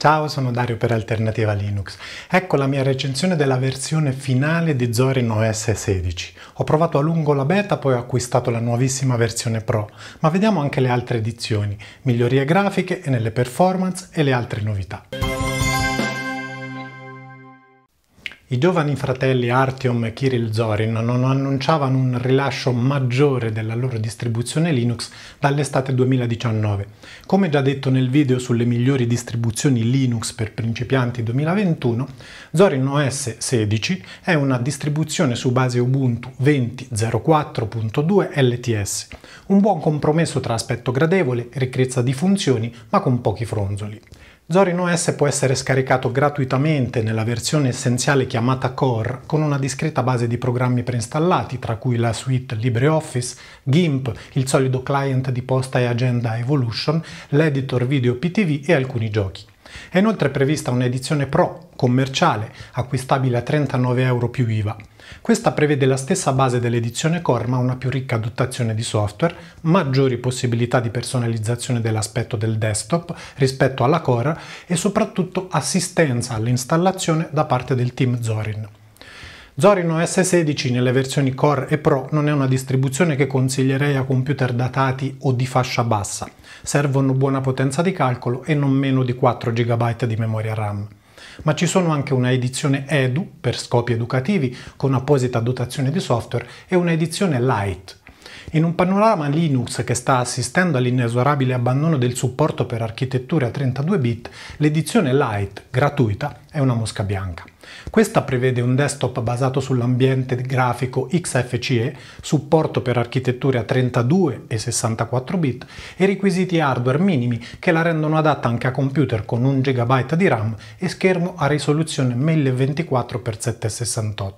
Ciao, sono Dario per Alternativa Linux. Ecco la mia recensione della versione finale di Zorin OS 16. Ho provato a lungo la beta, poi ho acquistato la nuovissima versione Pro, ma vediamo anche le altre edizioni, migliorie grafiche e nelle performance e le altre novità. I giovani fratelli Artyom e Kirill Zorin non annunciavano un rilascio maggiore della loro distribuzione Linux dall'estate 2019. Come già detto nel video sulle migliori distribuzioni Linux per principianti 2021, Zorin OS 16 è una distribuzione su base Ubuntu 20.04.2 LTS, un buon compromesso tra aspetto gradevole, ricchezza di funzioni, ma con pochi fronzoli. Zorin OS può essere scaricato gratuitamente nella versione essenziale chiamata Core con una discreta base di programmi preinstallati, tra cui la suite LibreOffice, GIMP, il solido client di posta e agenda Evolution, l'editor video PTV e alcuni giochi. È inoltre prevista un'edizione Pro commerciale, acquistabile a 39 euro più IVA. Questa prevede la stessa base dell'edizione Core ma una più ricca dotazione di software, maggiori possibilità di personalizzazione dell'aspetto del desktop rispetto alla Core e soprattutto assistenza all'installazione da parte del team Zorin. Zorin OS 16 nelle versioni Core e Pro non è una distribuzione che consiglierei a computer datati o di fascia bassa. Servono buona potenza di calcolo e non meno di 4 GB di memoria RAM. Ma ci sono anche una edizione Edu per scopi educativi con apposita dotazione di software e una edizione Lite in un panorama Linux che sta assistendo all'inesorabile abbandono del supporto per architetture a 32 bit, l'edizione Lite, gratuita, è una mosca bianca. Questa prevede un desktop basato sull'ambiente grafico XFCE, supporto per architetture a 32 e 64 bit e requisiti hardware minimi che la rendono adatta anche a computer con 1 GB di RAM e schermo a risoluzione 1024x768.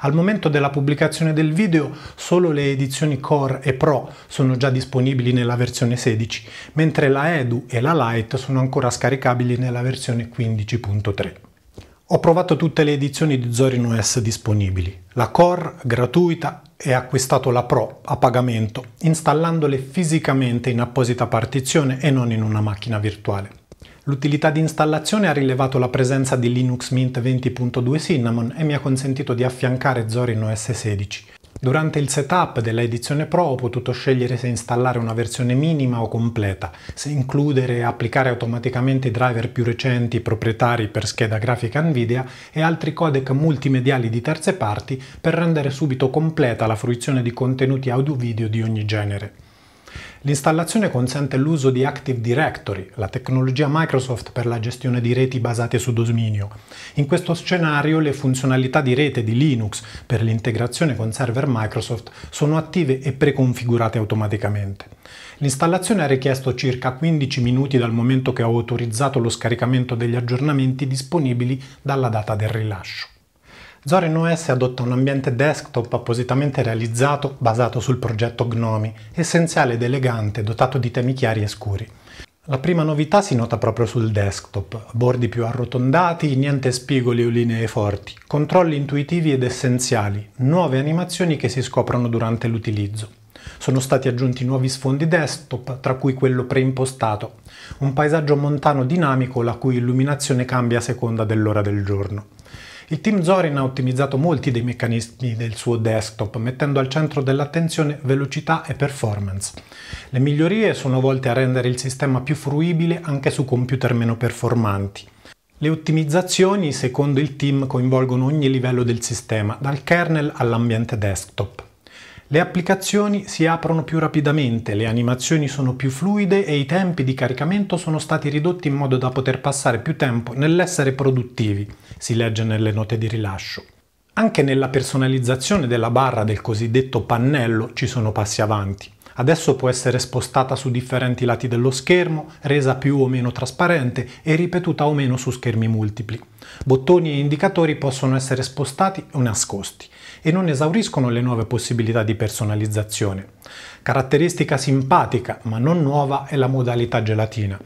Al momento della pubblicazione del video solo le edizioni Core e Pro sono già disponibili nella versione 16, mentre la Edu e la Lite sono ancora scaricabili nella versione 15.3. Ho provato tutte le edizioni di Zorin OS disponibili, la Core gratuita e acquistato la Pro a pagamento, installandole fisicamente in apposita partizione e non in una macchina virtuale. L'utilità di installazione ha rilevato la presenza di Linux Mint 20.2 Cinnamon e mi ha consentito di affiancare Zorin OS 16. Durante il setup della edizione Pro ho potuto scegliere se installare una versione minima o completa, se includere e applicare automaticamente i driver più recenti proprietari per scheda grafica Nvidia e altri codec multimediali di terze parti per rendere subito completa la fruizione di contenuti audio-video di ogni genere. L'installazione consente l'uso di Active Directory, la tecnologia Microsoft per la gestione di reti basate su Dosminio. In questo scenario le funzionalità di rete di Linux per l'integrazione con server Microsoft sono attive e preconfigurate automaticamente. L'installazione ha richiesto circa 15 minuti dal momento che ho autorizzato lo scaricamento degli aggiornamenti disponibili dalla data del rilascio. Zorin OS adotta un ambiente desktop appositamente realizzato basato sul progetto Gnomi, essenziale ed elegante, dotato di temi chiari e scuri. La prima novità si nota proprio sul desktop, bordi più arrotondati, niente spigoli o linee forti, controlli intuitivi ed essenziali, nuove animazioni che si scoprono durante l'utilizzo. Sono stati aggiunti nuovi sfondi desktop, tra cui quello preimpostato, un paesaggio montano dinamico la cui illuminazione cambia a seconda dell'ora del giorno. Il team Zorin ha ottimizzato molti dei meccanismi del suo desktop, mettendo al centro dell'attenzione velocità e performance. Le migliorie sono volte a rendere il sistema più fruibile anche su computer meno performanti. Le ottimizzazioni, secondo il team, coinvolgono ogni livello del sistema, dal kernel all'ambiente desktop. Le applicazioni si aprono più rapidamente, le animazioni sono più fluide e i tempi di caricamento sono stati ridotti in modo da poter passare più tempo nell'essere produttivi, si legge nelle note di rilascio. Anche nella personalizzazione della barra del cosiddetto pannello ci sono passi avanti. Adesso può essere spostata su differenti lati dello schermo, resa più o meno trasparente e ripetuta o meno su schermi multipli. Bottoni e indicatori possono essere spostati o nascosti e non esauriscono le nuove possibilità di personalizzazione. Caratteristica simpatica, ma non nuova, è la modalità gelatina.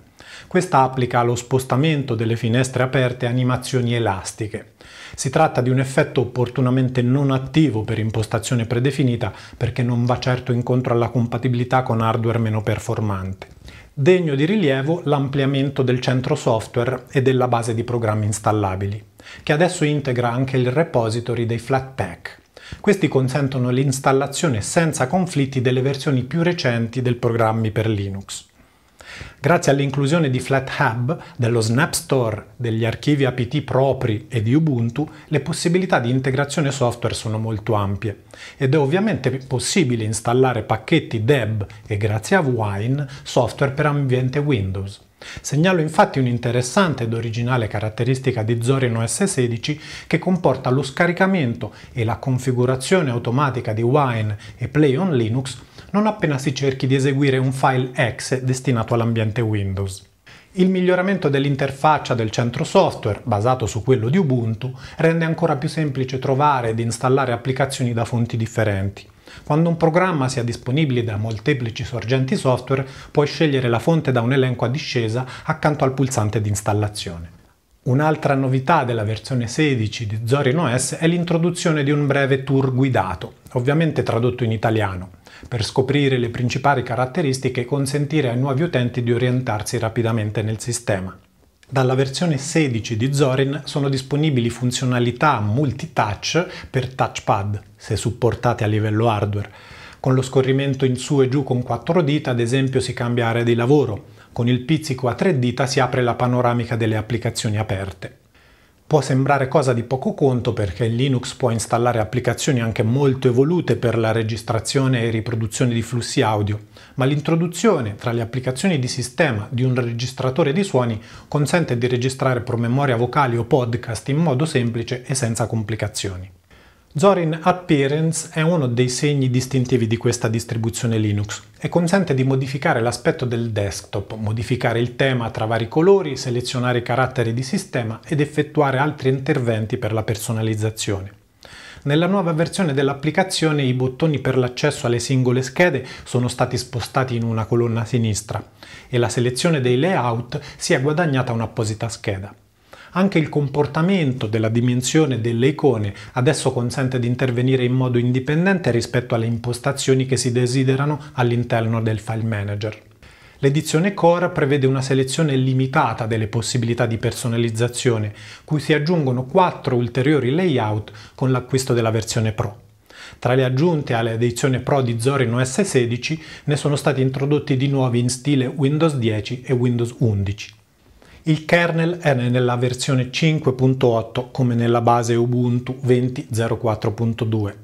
Questa applica allo spostamento delle finestre aperte animazioni elastiche. Si tratta di un effetto opportunamente non attivo per impostazione predefinita perché non va certo incontro alla compatibilità con hardware meno performante. Degno di rilievo l'ampliamento del centro software e della base di programmi installabili, che adesso integra anche il repository dei Flatpak. Questi consentono l'installazione senza conflitti delle versioni più recenti del programmi per Linux. Grazie all'inclusione di FlatHub, dello Snap Store, degli archivi APT propri e di Ubuntu, le possibilità di integrazione software sono molto ampie ed è ovviamente possibile installare pacchetti DEB e grazie a Wine software per ambiente Windows. Segnalo infatti un'interessante ed originale caratteristica di Zorin OS 16 che comporta lo scaricamento e la configurazione automatica di Wine e Play on Linux non appena si cerchi di eseguire un file exe destinato all'ambiente Windows. Il miglioramento dell'interfaccia del centro software, basato su quello di Ubuntu, rende ancora più semplice trovare ed installare applicazioni da fonti differenti. Quando un programma sia disponibile da molteplici sorgenti software, puoi scegliere la fonte da un elenco a discesa accanto al pulsante di installazione. Un'altra novità della versione 16 di Zorin OS è l'introduzione di un breve tour guidato, ovviamente tradotto in italiano, per scoprire le principali caratteristiche e consentire ai nuovi utenti di orientarsi rapidamente nel sistema. Dalla versione 16 di Zorin sono disponibili funzionalità multitouch per touchpad, se supportate a livello hardware. Con lo scorrimento in su e giù con quattro dita, ad esempio, si cambia area di lavoro. Con il pizzico a tre dita si apre la panoramica delle applicazioni aperte. Può sembrare cosa di poco conto perché Linux può installare applicazioni anche molto evolute per la registrazione e riproduzione di flussi audio, ma l'introduzione tra le applicazioni di sistema di un registratore di suoni consente di registrare promemoria vocali o podcast in modo semplice e senza complicazioni. Zorin Appearance è uno dei segni distintivi di questa distribuzione Linux e consente di modificare l'aspetto del desktop, modificare il tema tra vari colori, selezionare i caratteri di sistema ed effettuare altri interventi per la personalizzazione. Nella nuova versione dell'applicazione i bottoni per l'accesso alle singole schede sono stati spostati in una colonna sinistra e la selezione dei layout si è guadagnata un'apposita scheda. Anche il comportamento della dimensione delle icone adesso consente di intervenire in modo indipendente rispetto alle impostazioni che si desiderano all'interno del file manager. L'edizione Core prevede una selezione limitata delle possibilità di personalizzazione, cui si aggiungono quattro ulteriori layout con l'acquisto della versione Pro. Tra le aggiunte all'edizione Pro di Zorin OS 16 ne sono stati introdotti di nuovi in stile Windows 10 e Windows 11. Il kernel è nella versione 5.8 come nella base Ubuntu 20.04.2.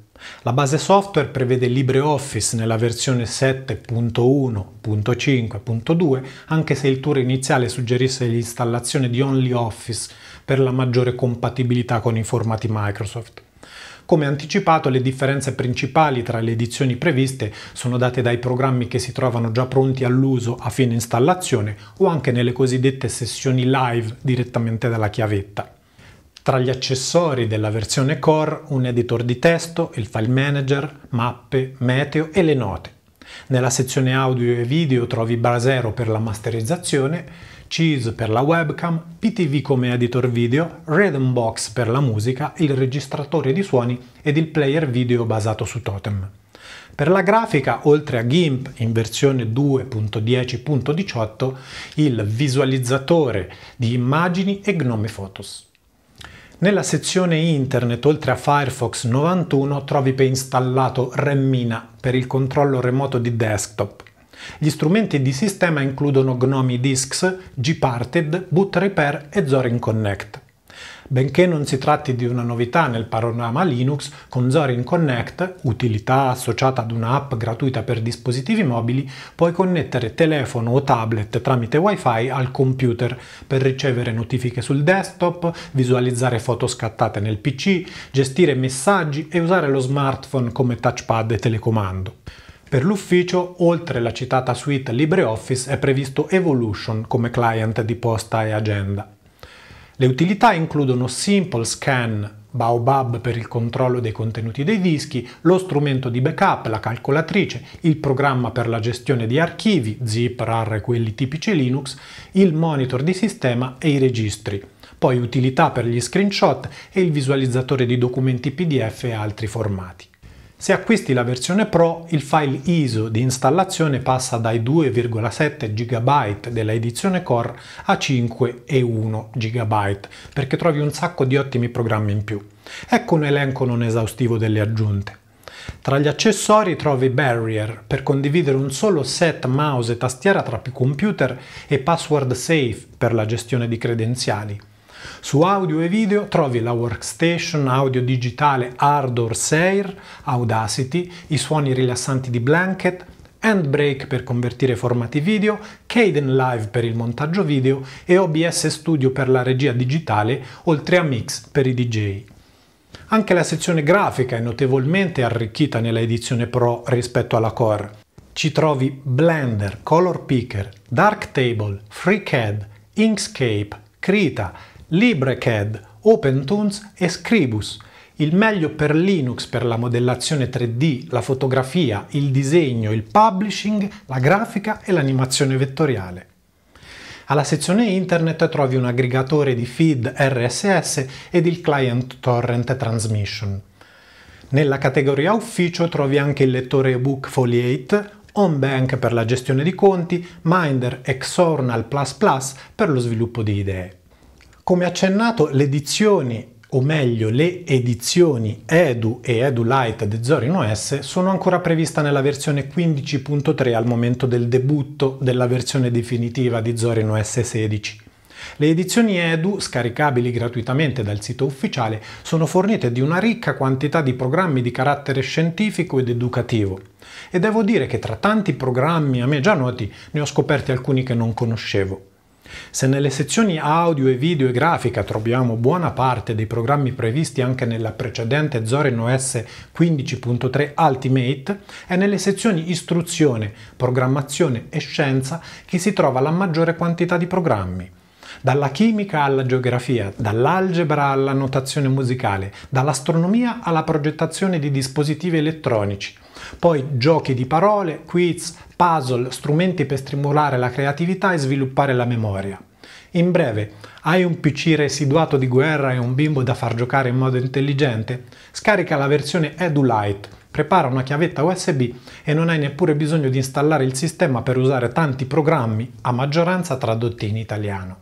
La base software prevede LibreOffice nella versione 7.1.5.2, anche se il tour iniziale suggerisse l'installazione di OnlyOffice per la maggiore compatibilità con i formati Microsoft. Come anticipato, le differenze principali tra le edizioni previste sono date dai programmi che si trovano già pronti all'uso a fine installazione o anche nelle cosiddette sessioni live direttamente dalla chiavetta. Tra gli accessori della versione core un editor di testo, il file manager, mappe, meteo e le note. Nella sezione audio e video trovi Brasero per la masterizzazione, Cheese per la webcam, PTV come editor video, Rhythm Box per la musica, il registratore di suoni ed il player video basato su Totem. Per la grafica, oltre a GIMP in versione 2.10.18, il visualizzatore di immagini e Gnome Photos. Nella sezione internet, oltre a Firefox 91, trovi preinstallato Remmina per il controllo remoto di desktop, gli strumenti di sistema includono Gnomi Disks, Gparted, Boot Repair e Zorin Connect. Benché non si tratti di una novità nel panorama Linux, con Zorin Connect, utilità associata ad un'app gratuita per dispositivi mobili, puoi connettere telefono o tablet tramite Wi-Fi al computer per ricevere notifiche sul desktop, visualizzare foto scattate nel PC, gestire messaggi e usare lo smartphone come touchpad e telecomando. Per l'ufficio, oltre la citata suite LibreOffice, è previsto Evolution come client di posta e agenda. Le utilità includono Simple Scan, Baobab per il controllo dei contenuti dei dischi, lo strumento di backup, la calcolatrice, il programma per la gestione di archivi, zip, RAR e quelli tipici Linux, il monitor di sistema e i registri, poi utilità per gli screenshot e il visualizzatore di documenti PDF e altri formati. Se acquisti la versione Pro, il file ISO di installazione passa dai 2,7 GB della edizione Core a 5,1 GB, perché trovi un sacco di ottimi programmi in più. Ecco un elenco non esaustivo delle aggiunte. Tra gli accessori trovi Barrier per condividere un solo set mouse e tastiera tra più computer e Password Safe per la gestione di credenziali. Su audio e video trovi la workstation audio digitale Ardor Seir, Audacity, i suoni rilassanti di Blanket, Handbrake per convertire formati video, Caden Live per il montaggio video e OBS Studio per la regia digitale, oltre a Mix per i DJ. Anche la sezione grafica è notevolmente arricchita nella edizione Pro rispetto alla Core. Ci trovi Blender, Color Picker, Darktable, FreeCAD, Inkscape, Krita, LibreCAD, OpenTunes e Scribus, il meglio per Linux per la modellazione 3D, la fotografia, il disegno, il publishing, la grafica e l'animazione vettoriale. Alla sezione internet trovi un aggregatore di feed RSS ed il client torrent transmission. Nella categoria ufficio trovi anche il lettore ebook Foliate, OnBank per la gestione di conti, Minder e Xornal++ Plus Plus per lo sviluppo di idee. Come accennato, le edizioni o meglio le edizioni Edu e Edu Lite di Zorino S sono ancora previste nella versione 15.3 al momento del debutto della versione definitiva di Zorino s 16. Le edizioni Edu, scaricabili gratuitamente dal sito ufficiale, sono fornite di una ricca quantità di programmi di carattere scientifico ed educativo. E devo dire che tra tanti programmi a me già noti ne ho scoperti alcuni che non conoscevo. Se nelle sezioni audio e video e grafica troviamo buona parte dei programmi previsti anche nella precedente Zorin OS 15.3 Ultimate, è nelle sezioni istruzione, programmazione e scienza che si trova la maggiore quantità di programmi. Dalla chimica alla geografia, dall'algebra alla notazione musicale, dall'astronomia alla progettazione di dispositivi elettronici, poi giochi di parole, quiz, puzzle, strumenti per stimolare la creatività e sviluppare la memoria. In breve, hai un PC residuato di guerra e un bimbo da far giocare in modo intelligente? Scarica la versione EduLite, prepara una chiavetta USB e non hai neppure bisogno di installare il sistema per usare tanti programmi, a maggioranza tradotti in italiano.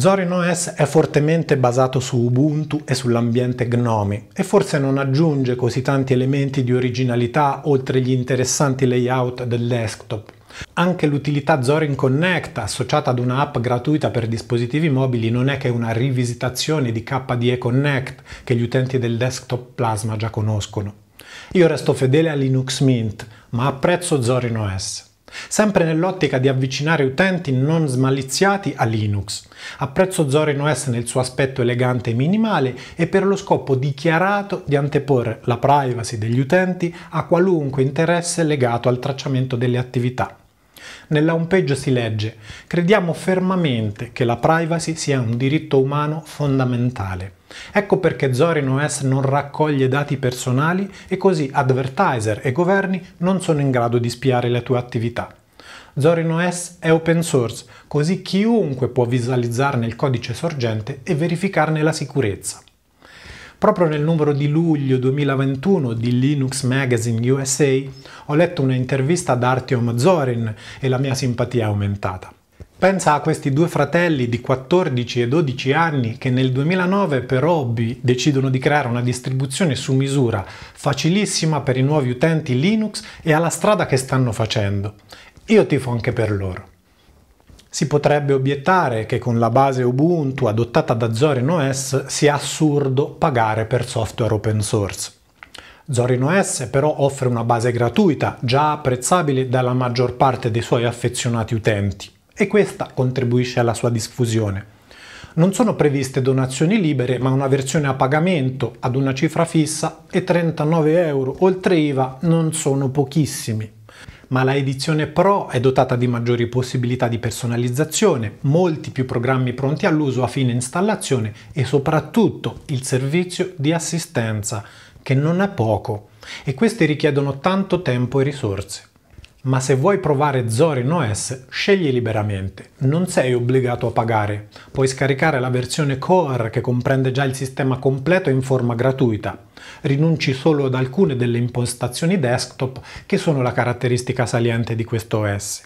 Zorin OS è fortemente basato su Ubuntu e sull'ambiente Gnome e forse non aggiunge così tanti elementi di originalità oltre gli interessanti layout del desktop. Anche l'utilità Zorin Connect associata ad un'app gratuita per dispositivi mobili non è che una rivisitazione di KDE Connect che gli utenti del desktop Plasma già conoscono. Io resto fedele a Linux Mint, ma apprezzo Zorin OS sempre nell'ottica di avvicinare utenti non smaliziati a Linux. Apprezzo Zorin OS nel suo aspetto elegante e minimale e per lo scopo dichiarato di anteporre la privacy degli utenti a qualunque interesse legato al tracciamento delle attività. Nella page si legge Crediamo fermamente che la privacy sia un diritto umano fondamentale. Ecco perché Zorin OS non raccoglie dati personali e così advertiser e governi non sono in grado di spiare le tue attività. Zorin OS è open source, così chiunque può visualizzarne il codice sorgente e verificarne la sicurezza. Proprio nel numero di luglio 2021 di Linux Magazine USA ho letto un'intervista ad Artyom Zorin e la mia simpatia è aumentata. Pensa a questi due fratelli di 14 e 12 anni che nel 2009 per hobby decidono di creare una distribuzione su misura, facilissima per i nuovi utenti Linux e alla strada che stanno facendo. Io tifo anche per loro. Si potrebbe obiettare che con la base Ubuntu adottata da Zorin OS sia assurdo pagare per software open source. Zorin OS però offre una base gratuita già apprezzabile dalla maggior parte dei suoi affezionati utenti e questa contribuisce alla sua diffusione. Non sono previste donazioni libere, ma una versione a pagamento ad una cifra fissa e 39 euro oltre IVA non sono pochissimi ma la edizione Pro è dotata di maggiori possibilità di personalizzazione, molti più programmi pronti all'uso a fine installazione e soprattutto il servizio di assistenza, che non è poco, e questi richiedono tanto tempo e risorse ma se vuoi provare Zorin OS scegli liberamente, non sei obbligato a pagare, puoi scaricare la versione Core che comprende già il sistema completo in forma gratuita, rinunci solo ad alcune delle impostazioni desktop che sono la caratteristica saliente di questo OS.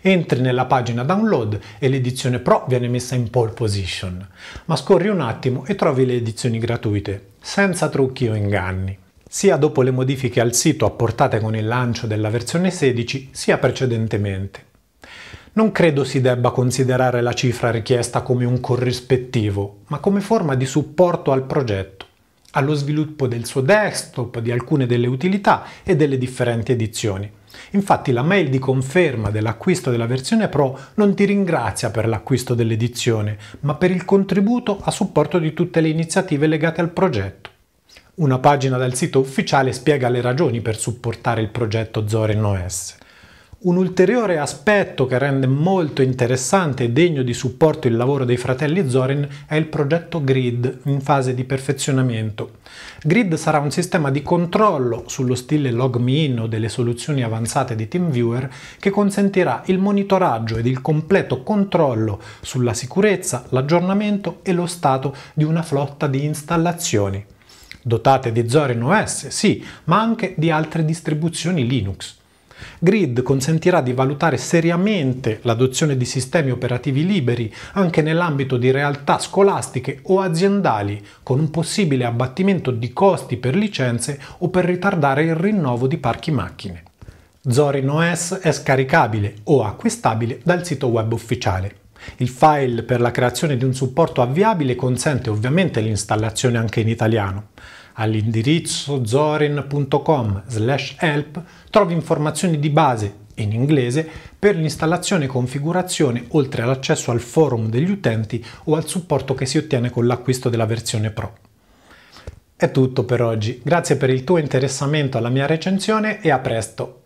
Entri nella pagina download e l'edizione Pro viene messa in pole position, ma scorri un attimo e trovi le edizioni gratuite, senza trucchi o inganni sia dopo le modifiche al sito apportate con il lancio della versione 16, sia precedentemente. Non credo si debba considerare la cifra richiesta come un corrispettivo, ma come forma di supporto al progetto, allo sviluppo del suo desktop, di alcune delle utilità e delle differenti edizioni. Infatti la mail di conferma dell'acquisto della versione Pro non ti ringrazia per l'acquisto dell'edizione, ma per il contributo a supporto di tutte le iniziative legate al progetto. Una pagina del sito ufficiale spiega le ragioni per supportare il progetto Zorin OS. Un ulteriore aspetto che rende molto interessante e degno di supporto il lavoro dei fratelli Zorin è il progetto Grid in fase di perfezionamento. Grid sarà un sistema di controllo sullo stile LogMeIn o delle soluzioni avanzate di TeamViewer che consentirà il monitoraggio ed il completo controllo sulla sicurezza, l'aggiornamento e lo stato di una flotta di installazioni dotate di Zorin OS, sì, ma anche di altre distribuzioni Linux. Grid consentirà di valutare seriamente l'adozione di sistemi operativi liberi anche nell'ambito di realtà scolastiche o aziendali, con un possibile abbattimento di costi per licenze o per ritardare il rinnovo di parchi macchine. Zorin OS è scaricabile o acquistabile dal sito web ufficiale. Il file per la creazione di un supporto avviabile consente ovviamente l'installazione anche in italiano. All'indirizzo zorin.com slash help trovi informazioni di base in inglese per l'installazione e configurazione oltre all'accesso al forum degli utenti o al supporto che si ottiene con l'acquisto della versione Pro. È tutto per oggi, grazie per il tuo interessamento alla mia recensione e a presto!